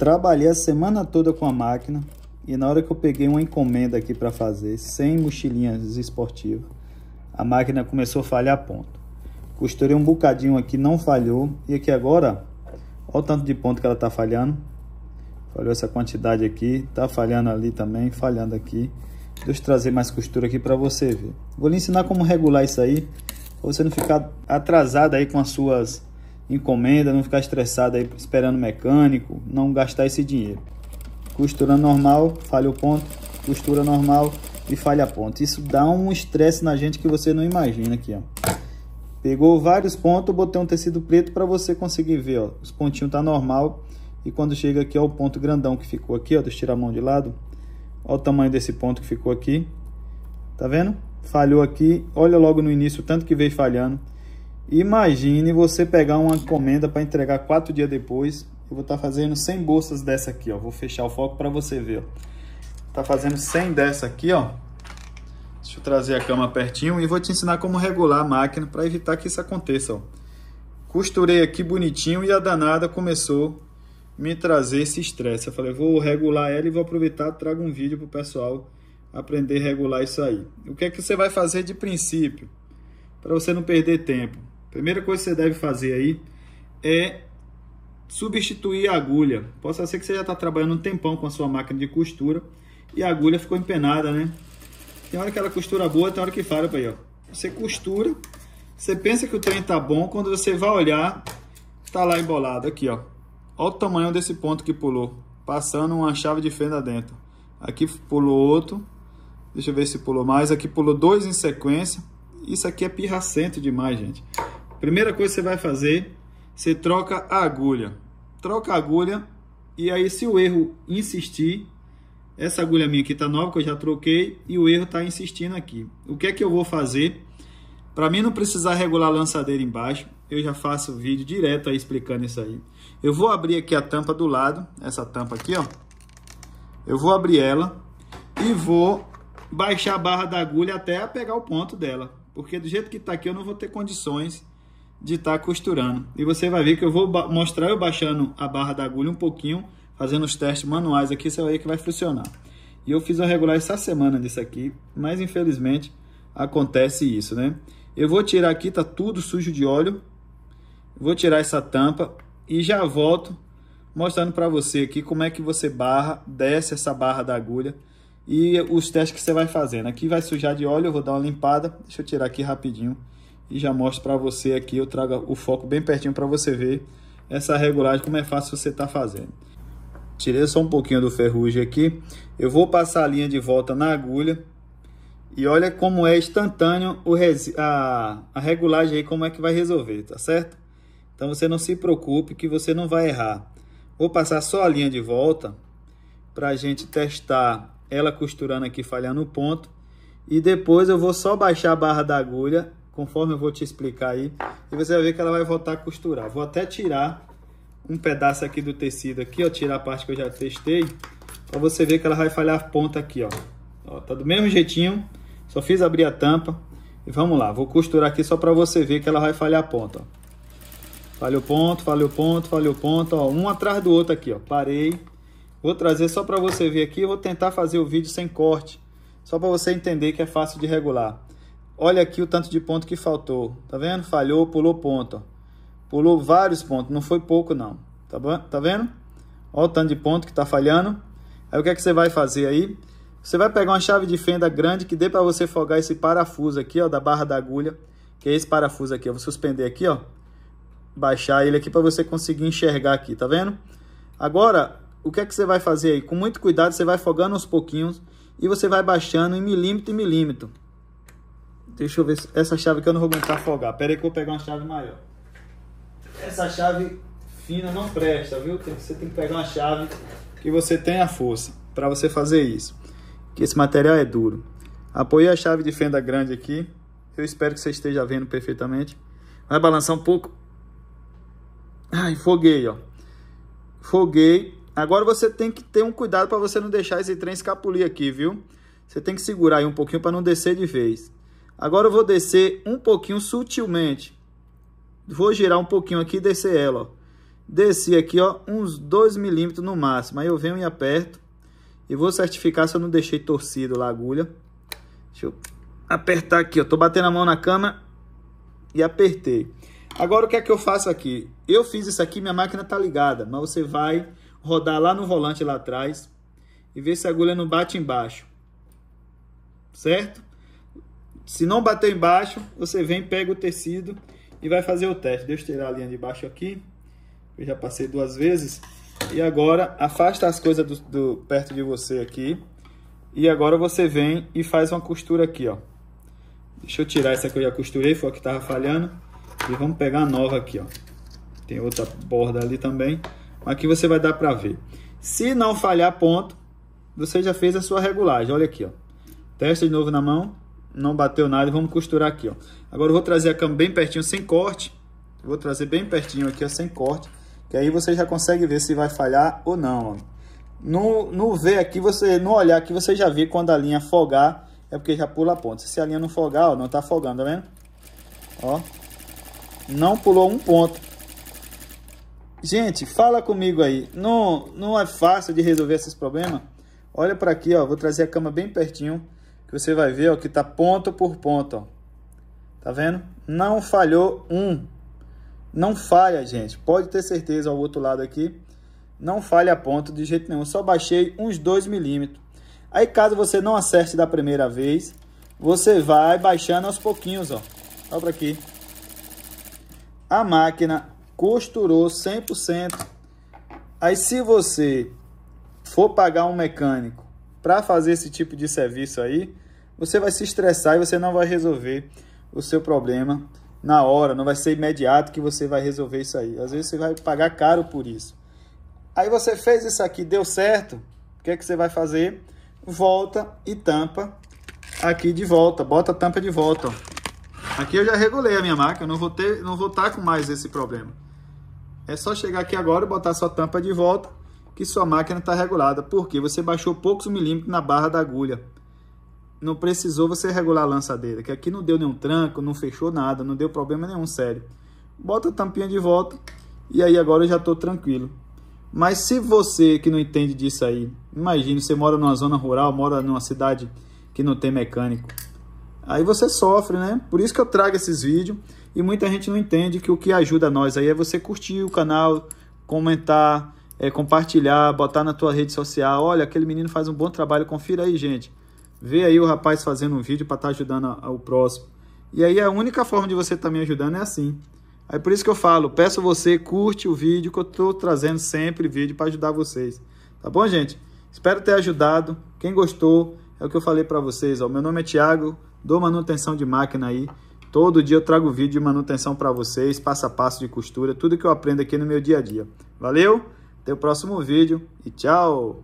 Trabalhei a semana toda com a máquina e na hora que eu peguei uma encomenda aqui para fazer, sem mochilinhas esportivas, a máquina começou a falhar ponto. Costurei um bocadinho aqui, não falhou. E aqui agora, olha o tanto de ponto que ela está falhando. Falhou essa quantidade aqui, está falhando ali também, falhando aqui. Deixa eu trazer mais costura aqui para você ver. Vou lhe ensinar como regular isso aí, para você não ficar atrasado aí com as suas encomenda, não ficar estressado aí esperando mecânico, não gastar esse dinheiro. Costura normal, falha o ponto, costura normal e falha a ponta. Isso dá um estresse na gente que você não imagina aqui, ó. Pegou vários pontos, botei um tecido preto para você conseguir ver, ó. Os pontinhos tá normal e quando chega aqui, ó, o ponto grandão que ficou aqui, ó. Deixa eu tirar a mão de lado. Ó o tamanho desse ponto que ficou aqui. Tá vendo? Falhou aqui. Olha logo no início tanto que veio falhando. Imagine você pegar uma encomenda para entregar quatro dias depois. Eu vou estar tá fazendo 100 bolsas dessa aqui, ó. Vou fechar o foco para você ver, ó. Tá fazendo 100 dessa aqui, ó. Deixa eu trazer a cama pertinho e vou te ensinar como regular a máquina para evitar que isso aconteça, ó. Costurei aqui bonitinho e a danada começou a me trazer esse estresse. Eu falei, vou regular ela e vou aproveitar, trago um vídeo pro pessoal aprender a regular isso aí. O que é que você vai fazer de princípio para você não perder tempo? Primeira coisa que você deve fazer aí é substituir a agulha. Pode ser que você já está trabalhando um tempão com a sua máquina de costura e a agulha ficou empenada, né? Tem hora que ela costura boa, tem hora que falha, aí, ó. Você costura, você pensa que o trem tá bom, quando você vai olhar, tá lá embolado aqui, ó. Olha o tamanho desse ponto que pulou, passando uma chave de fenda dentro. Aqui pulou outro, deixa eu ver se pulou mais, aqui pulou dois em sequência. Isso aqui é pirracento demais, gente. Primeira coisa que você vai fazer, você troca a agulha. Troca a agulha e aí se o erro insistir, essa agulha minha aqui está nova, que eu já troquei, e o erro está insistindo aqui. O que é que eu vou fazer? Para mim não precisar regular a lançadeira embaixo, eu já faço vídeo direto aí explicando isso aí. Eu vou abrir aqui a tampa do lado, essa tampa aqui, ó. Eu vou abrir ela e vou baixar a barra da agulha até pegar o ponto dela. Porque do jeito que está aqui eu não vou ter condições de estar tá costurando. E você vai ver que eu vou mostrar eu baixando a barra da agulha um pouquinho, fazendo os testes manuais aqui, você vai ver que vai funcionar. E eu fiz a regular essa semana disso aqui, mas infelizmente acontece isso, né? Eu vou tirar aqui, tá tudo sujo de óleo. Vou tirar essa tampa e já volto mostrando para você aqui como é que você barra, desce essa barra da agulha e os testes que você vai fazendo. Aqui vai sujar de óleo, eu vou dar uma limpada. Deixa eu tirar aqui rapidinho e já mostro para você aqui, eu trago o foco bem pertinho para você ver essa regulagem, como é fácil você estar tá fazendo. Tirei só um pouquinho do ferrugem aqui, eu vou passar a linha de volta na agulha e olha como é instantâneo o a, a regulagem aí, como é que vai resolver, tá certo? Então você não se preocupe que você não vai errar. Vou passar só a linha de volta para a gente testar ela costurando aqui, falhando o ponto. E depois eu vou só baixar a barra da agulha conforme eu vou te explicar aí, e você vai ver que ela vai voltar a costurar. Vou até tirar um pedaço aqui do tecido aqui, ó, tirar a parte que eu já testei, para você ver que ela vai falhar a ponta aqui, ó. ó. Tá do mesmo jeitinho, só fiz abrir a tampa, e vamos lá, vou costurar aqui só para você ver que ela vai falhar a ponta, ó. Falhou ponto, falhou ponto, falhou ponto, ó, um atrás do outro aqui, ó, parei. Vou trazer só para você ver aqui, vou tentar fazer o vídeo sem corte, só para você entender que é fácil de regular. Olha aqui o tanto de ponto que faltou. Tá vendo? Falhou, pulou ponto. Pulou vários pontos, não foi pouco não. Tá, tá vendo? Olha o tanto de ponto que está falhando. Aí o que é que você vai fazer aí? Você vai pegar uma chave de fenda grande que dê para você folgar esse parafuso aqui, ó, da barra da agulha. Que é esse parafuso aqui, eu Vou suspender aqui, ó. Baixar ele aqui para você conseguir enxergar aqui, tá vendo? Agora, o que é que você vai fazer aí? Com muito cuidado, você vai folgando uns pouquinhos e você vai baixando em milímetro e milímetro. Deixa eu ver essa chave que eu não vou aguentar afogar. Pera aí que eu vou pegar uma chave maior. Essa chave fina não presta, viu? Você tem que pegar uma chave que você tenha força para você fazer isso. Que esse material é duro. Apoiei a chave de fenda grande aqui. Eu espero que você esteja vendo perfeitamente. Vai balançar um pouco. Ai, foguei, ó. Foguei. Agora você tem que ter um cuidado para você não deixar esse trem escapulir aqui, viu? Você tem que segurar aí um pouquinho para não descer de vez. Agora eu vou descer um pouquinho sutilmente. Vou girar um pouquinho aqui e descer ela, ó. Desci aqui, ó, uns 2 milímetros no máximo. Aí eu venho e aperto. E vou certificar se eu não deixei torcido lá a agulha. Deixa eu apertar aqui, Estou batendo a mão na cama e apertei. Agora o que é que eu faço aqui? Eu fiz isso aqui, minha máquina está ligada. Mas você vai rodar lá no volante lá atrás e ver se a agulha não bate embaixo. Certo? Se não bater embaixo, você vem, pega o tecido e vai fazer o teste. Deixa eu tirar a linha de baixo aqui. Eu já passei duas vezes. E agora, afasta as coisas do, do, perto de você aqui. E agora você vem e faz uma costura aqui, ó. Deixa eu tirar essa que eu já costurei, foi a que tava falhando. E vamos pegar a nova aqui, ó. Tem outra borda ali também. Aqui você vai dar pra ver. Se não falhar ponto, você já fez a sua regulagem. Olha aqui, ó. Testa de novo na mão não bateu nada, vamos costurar aqui, ó. Agora eu vou trazer a cama bem pertinho, sem corte. Vou trazer bem pertinho aqui, ó, sem corte. Que aí você já consegue ver se vai falhar ou não, ó. No, no ver aqui, você, no olhar aqui, você já vê quando a linha afogar, é porque já pula a ponta. Se a linha não folgar, ó, não tá afogando, tá vendo? Ó, não pulou um ponto. Gente, fala comigo aí. Não, não é fácil de resolver esses problemas? Olha para aqui, ó. Vou trazer a cama bem pertinho que você vai ver ó, que está ponto por ponto. Ó. Tá vendo? Não falhou um. Não falha, gente. Pode ter certeza, ao outro lado aqui, não falha a ponta de jeito nenhum. Só baixei uns 2 milímetros. Aí, caso você não acerte da primeira vez, você vai baixando aos pouquinhos, ó. Olha para aqui. A máquina costurou 100%. Aí, se você for pagar um mecânico para fazer esse tipo de serviço aí, você vai se estressar e você não vai resolver o seu problema na hora, não vai ser imediato que você vai resolver isso aí. Às vezes você vai pagar caro por isso. Aí você fez isso aqui, deu certo, o que é que você vai fazer? Volta e tampa aqui de volta, bota a tampa de volta. Ó. Aqui eu já regulei a minha máquina, não vou ter, não estar tá com mais esse problema. É só chegar aqui agora, e botar sua tampa de volta que sua máquina está regulada, porque você baixou poucos milímetros na barra da agulha. Não precisou você regular a lançadeira, que aqui não deu nenhum tranco, não fechou nada, não deu problema nenhum, sério. Bota a tampinha de volta e aí agora eu já estou tranquilo. Mas se você que não entende disso aí, imagine, você mora numa zona rural, mora numa cidade que não tem mecânico. Aí você sofre, né? Por isso que eu trago esses vídeos e muita gente não entende que o que ajuda nós aí é você curtir o canal, comentar, é, compartilhar, botar na tua rede social. Olha, aquele menino faz um bom trabalho, confira aí, gente. Vê aí o rapaz fazendo um vídeo para estar tá ajudando o próximo. E aí a única forma de você estar tá me ajudando é assim. É por isso que eu falo, peço você, curte o vídeo, que eu estou trazendo sempre vídeo para ajudar vocês. Tá bom, gente? Espero ter ajudado. Quem gostou, é o que eu falei para vocês. Ó. Meu nome é Thiago, dou manutenção de máquina aí. Todo dia eu trago vídeo de manutenção para vocês, passo a passo de costura, tudo que eu aprendo aqui no meu dia a dia. Valeu? Até o próximo vídeo e tchau!